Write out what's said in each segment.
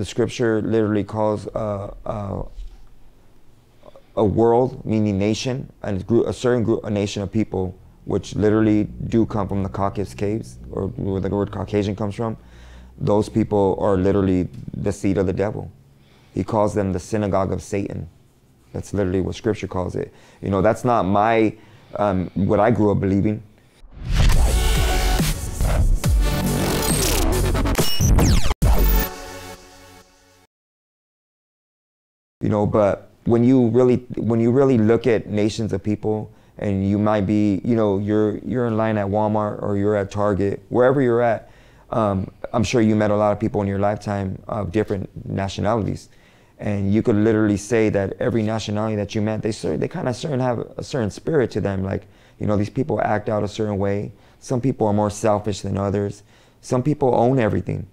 the scripture literally calls uh, uh, a world, meaning nation, and a certain group, a nation of people, which literally do come from the Caucasus caves, or where the word Caucasian comes from. Those people are literally the seed of the devil. He calls them the synagogue of Satan. That's literally what Scripture calls it. You know, that's not my um, what I grew up believing. know, but when you really when you really look at nations of people and you might be, you know, you're you're in line at Walmart or you're at Target, wherever you're at, um, I'm sure you met a lot of people in your lifetime of different nationalities. And you could literally say that every nationality that you met, they they kind of certain have a certain spirit to them. Like, you know, these people act out a certain way. Some people are more selfish than others. Some people own everything.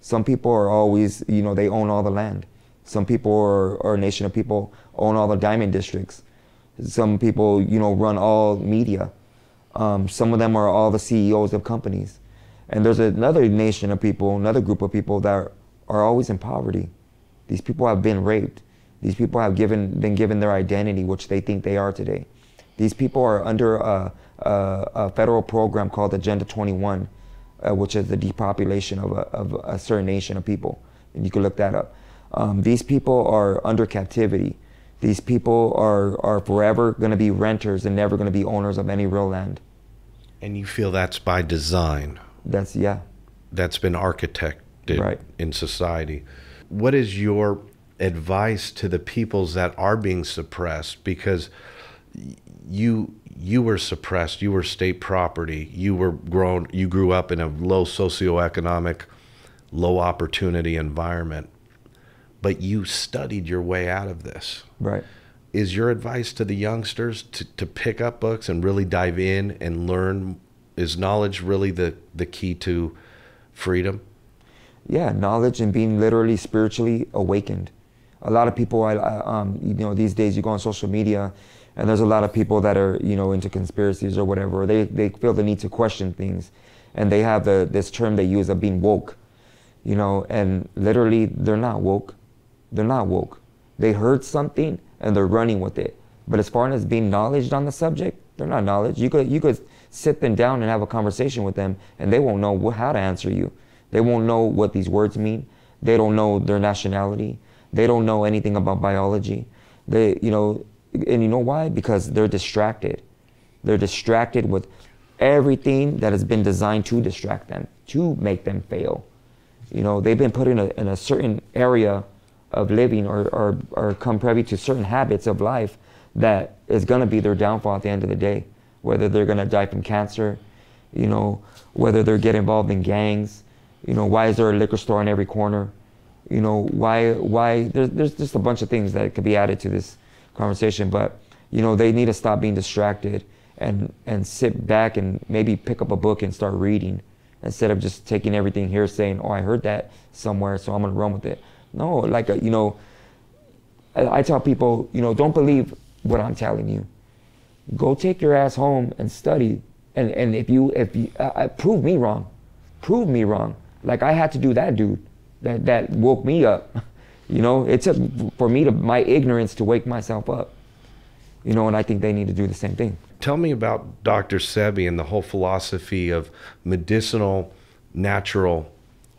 Some people are always, you know, they own all the land. Some people are, are a nation of people own all the diamond districts. Some people, you know, run all media. Um, some of them are all the CEOs of companies. And there's another nation of people, another group of people that are, are always in poverty. These people have been raped. These people have given, been given their identity, which they think they are today. These people are under a, a, a federal program called Agenda 21, uh, which is the depopulation of a, of a certain nation of people. And you can look that up. Um, these people are under captivity. These people are, are forever going to be renters and never going to be owners of any real land. And you feel that's by design? That's, yeah. That's been architected right. in society. What is your advice to the peoples that are being suppressed? Because you you were suppressed you were state property you were grown you grew up in a low socioeconomic low opportunity environment but you studied your way out of this. Right. Is your advice to the youngsters to, to pick up books and really dive in and learn? Is knowledge really the, the key to freedom? Yeah, knowledge and being literally spiritually awakened. A lot of people, I, um, you know, these days you go on social media and there's a lot of people that are, you know, into conspiracies or whatever. They, they feel the need to question things and they have the, this term they use of being woke, you know, and literally they're not woke they're not woke. They heard something and they're running with it. But as far as being knowledge on the subject, they're not knowledge. You could you could sit them down and have a conversation with them, and they won't know how to answer you. They won't know what these words mean. They don't know their nationality. They don't know anything about biology. They, you know, and you know why? Because they're distracted. They're distracted with everything that has been designed to distract them, to make them fail. You know, they've been put in a, in a certain area of living or, or, or come privy to certain habits of life that is going to be their downfall at the end of the day. Whether they're going to die from cancer, you know, whether they're get involved in gangs, you know, why is there a liquor store on every corner? You know, why, why, there's, there's just a bunch of things that could be added to this conversation, but, you know, they need to stop being distracted and, and sit back and maybe pick up a book and start reading instead of just taking everything here saying, oh, I heard that somewhere, so I'm going to run with it. No, like, uh, you know, I, I tell people, you know, don't believe what I'm telling you. Go take your ass home and study. And, and if you, if you, uh, uh prove me wrong, prove me wrong. Like I had to do that dude that, that woke me up. You know, it took for me to my ignorance to wake myself up. You know, and I think they need to do the same thing. Tell me about Dr. Sebi and the whole philosophy of medicinal, natural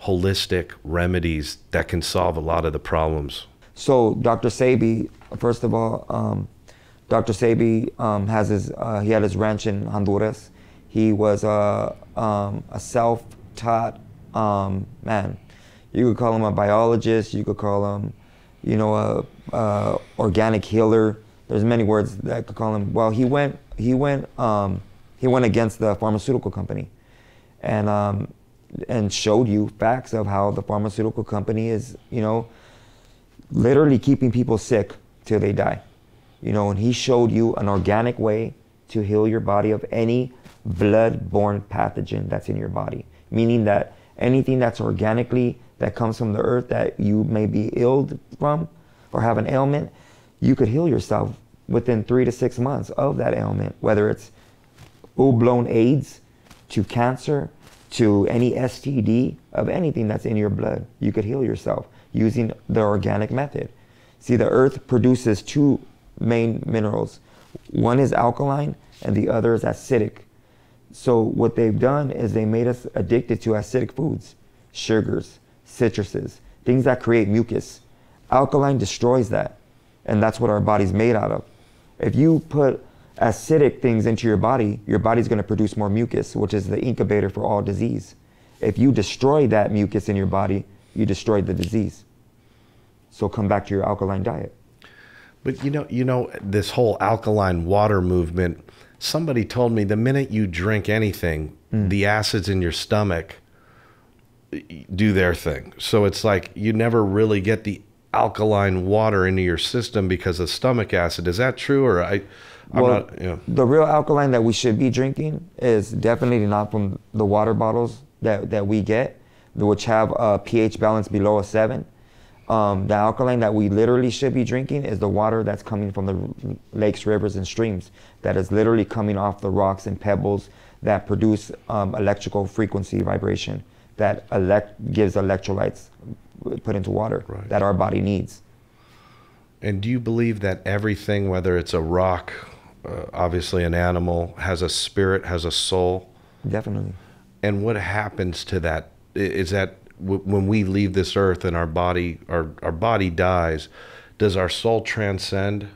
holistic remedies that can solve a lot of the problems. So, Dr. Sabi, first of all, um, Dr. Sabi um, has his uh, he had his ranch in Honduras. He was a um, a self-taught um, man. You could call him a biologist. You could call him, you know, a, a organic healer. There's many words that I could call him. Well, he went he went um, he went against the pharmaceutical company, and um, and showed you facts of how the pharmaceutical company is, you know, literally keeping people sick till they die. You know, and he showed you an organic way to heal your body of any blood-borne pathogen that's in your body, meaning that anything that's organically that comes from the earth that you may be ill from or have an ailment, you could heal yourself within three to six months of that ailment, whether it's full blown AIDS to cancer to any STD of anything that's in your blood. You could heal yourself using the organic method. See, the earth produces two main minerals. One is alkaline and the other is acidic. So what they've done is they made us addicted to acidic foods, sugars, citruses, things that create mucus. Alkaline destroys that. And that's what our body's made out of. If you put acidic things into your body, your body's going to produce more mucus, which is the incubator for all disease. If you destroy that mucus in your body, you destroy the disease. So come back to your alkaline diet. But you know, you know this whole alkaline water movement. Somebody told me the minute you drink anything, mm. the acids in your stomach eh, do their thing. So it's like you never really get the alkaline water into your system because of stomach acid. Is that true or I well, not, yeah. the real alkaline that we should be drinking is definitely not from the water bottles that, that we get, which have a pH balance below a seven. Um, the alkaline that we literally should be drinking is the water that's coming from the lakes, rivers, and streams that is literally coming off the rocks and pebbles that produce um, electrical frequency vibration that elect- gives electrolytes put into water right. that our body needs. And do you believe that everything, whether it's a rock, uh, obviously an animal, has a spirit, has a soul? Definitely. And what happens to that? Is that when we leave this earth and our body, our, our body dies, does our soul transcend?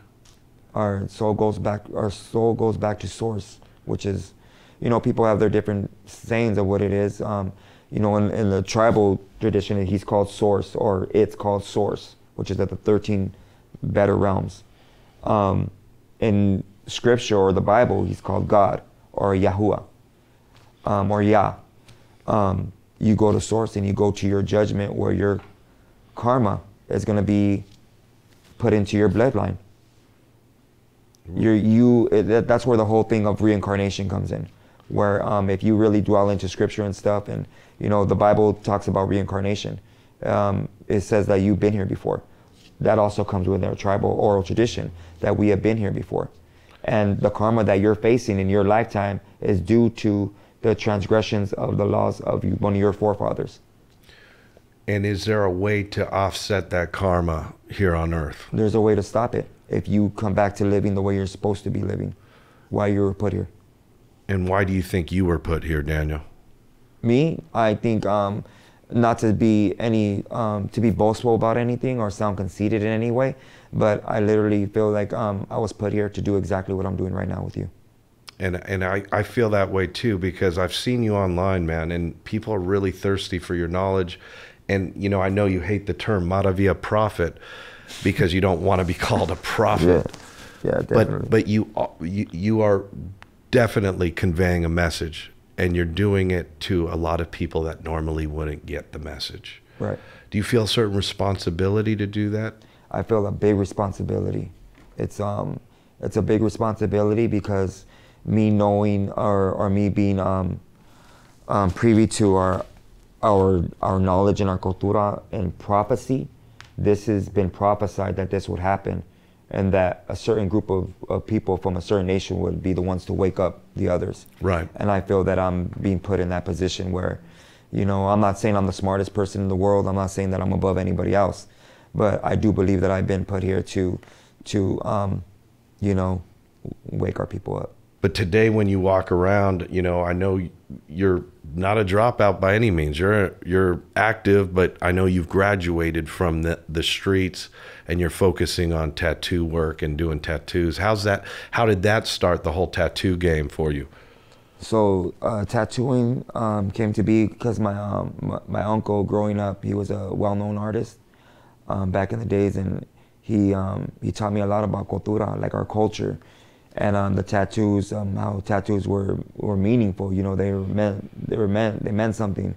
Our soul goes back. Our soul goes back to source, which is, you know, people have their different sayings of what it is. Um, you know, in, in the tribal tradition, he's called source, or it's called source, which is at the 13- better realms. Um, in scripture or the Bible, he's called God or Yahuwah um, or Yah. Um, you go to source and you go to your judgment where your karma is going to be put into your bloodline. You're, you it, that's where the whole thing of reincarnation comes in, where um, if you really dwell into scripture and stuff, and you know the Bible talks about reincarnation. Um, it says that you've been here before that also comes with our tribal oral tradition that we have been here before. And the karma that you're facing in your lifetime is due to the transgressions of the laws of one of your forefathers. And is there a way to offset that karma here on earth? There's a way to stop it if you come back to living the way you're supposed to be living, why you were put here. And why do you think you were put here, Daniel? Me? I think um, not to be any um, to be boastful about anything or sound conceited in any way but i literally feel like um, i was put here to do exactly what i'm doing right now with you and and I, I feel that way too because i've seen you online man and people are really thirsty for your knowledge and you know i know you hate the term Matavia prophet because you don't want to be called a prophet yeah, yeah definitely. but but you, uh, you you are definitely conveying a message and you're doing it to a lot of people that normally wouldn't get the message. Right. Do you feel a certain responsibility to do that? I feel a big responsibility. It's um, it's a big responsibility because me knowing or or me being um, um privy to our our our knowledge and our cultura and prophecy, this has been prophesied that this would happen and that a certain group of, of people from a certain nation would be the ones to wake up the others. Right. And I feel that I'm being put in that position where, you know, I'm not saying I'm the smartest person in the world. I'm not saying that I'm above anybody else, but I do believe that I've been put here to, to, um, you know, wake our people up. But today, when you walk around, you know, I know you're not a dropout by any means. You're you're active, but I know you've graduated from the, the streets and you're focusing on tattoo work and doing tattoos. How's that? How did that start the whole tattoo game for you? So uh, tattooing um, came to be because my, um, my, my uncle growing up, he was a well-known artist um, back in the days, and he um, he taught me a lot about cultura, like our culture and um, the tattoos, um, how tattoos were, were meaningful. You know, they were meant, they were meant, they meant something.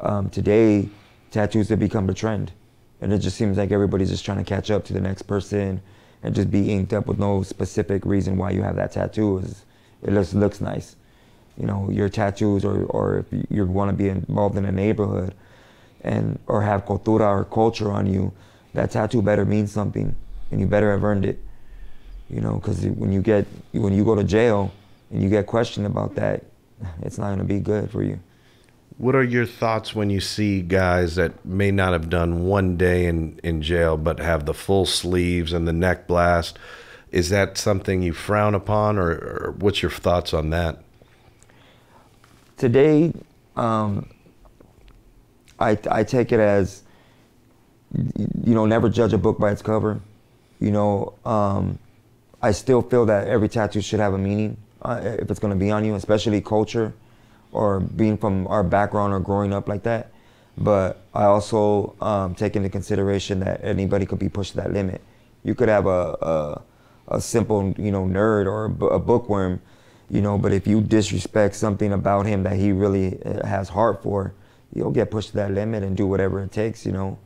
Um, today, tattoos have become a trend, and it just seems like everybody's just trying to catch up to the next person and just be inked up with no specific reason why you have that tattoo. it just looks nice, you know, your tattoos, or or if you want to be involved in a neighborhood, and or have cultura or culture on you, that tattoo better mean something, and you better have earned it. You know, because when you get when you go to jail and you get questioned about that, it's not going to be good for you. What are your thoughts when you see guys that may not have done one day in, in jail but have the full sleeves and the neck blast? Is that something you frown upon, or, or what's your thoughts on that? Today, um, I, I take it as you know, never judge a book by its cover. You know, um, I still feel that every tattoo should have a meaning uh, if it's going to be on you, especially culture or being from our background or growing up like that. But I also um, take into consideration that anybody could be pushed to that limit. You could have a, a, a simple, you know, nerd or a, a bookworm, you know, but if you disrespect something about him that he really uh, has heart for, you'll get pushed to that limit and do whatever it takes, you know.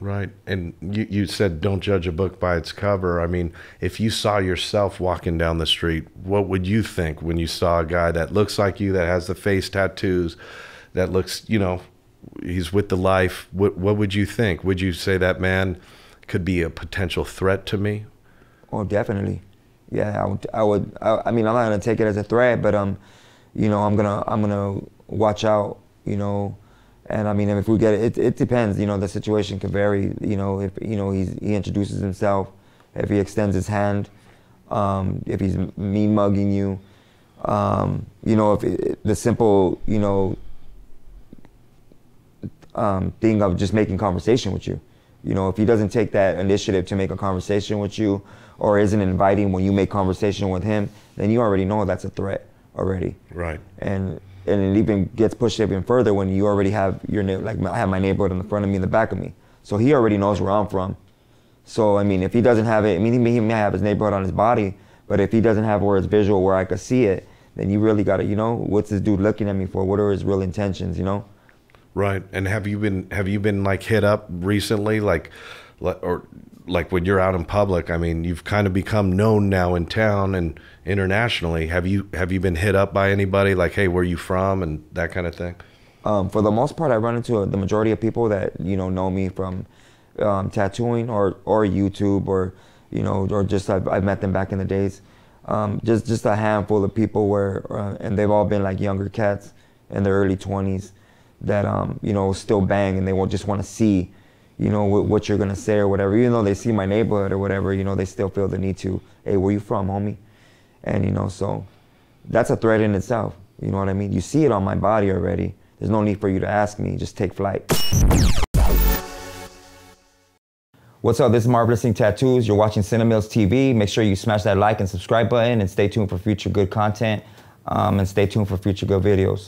Right. And you, you said don't judge a book by its cover. I mean, if you saw yourself walking down the street, what would you think when you saw a guy that looks like you, that has the face tattoos, that looks, you know, he's with the life? What, what would you think? Would you say that man could be a potential threat to me? Oh, definitely. Yeah, I would. I, would, I, I mean, I'm not gonna take it as a threat, but um, you know, I'm gonna I'm gonna watch out. You know, and I mean, if we get it, it, it depends. You know, the situation can vary. You know, if you know he's, he introduces himself, if he extends his hand, um, if he's mean mugging you, um, you know, if it, the simple, you know, um, thing of just making conversation with you. You know, if he doesn't take that initiative to make a conversation with you or isn't inviting when you make conversation with him, then you already know that's a threat already. Right. And and it even gets pushed even further when you already have your like I have my neighborhood in the front of me and the back of me, so he already knows where I'm from. So I mean, if he doesn't have it, I mean, he may, he may have his neighborhood on his body, but if he doesn't have where it's visual, where I could see it, then you really got to, you know, what's this dude looking at me for? What are his real intentions? You know. Right. And have you been have you been like hit up recently, like, or like when you're out in public, I mean, you've kind of become known now in town and internationally. Have you have you been hit up by anybody like, hey, where you from, and that kind of thing? Um, for the most part, I run into the majority of people that you know know me from um, tattooing or or YouTube or you know or just I've, I've met them back in the days. Um, just just a handful of people where uh, and they've all been like younger cats in their early 20s that um, you know still bang and they will just want to see you know, what you're gonna say or whatever. Even though they see my neighborhood or whatever, you know, they still feel the need to, hey, where you from, homie? And you know, so that's a threat in itself. You know what I mean? You see it on my body already. There's no need for you to ask me. Just take flight. What's up? This is Marvelousing Tattoos. You're watching Cinemills TV. Make sure you smash that like and subscribe button and stay tuned for future good content um, and stay tuned for future good videos.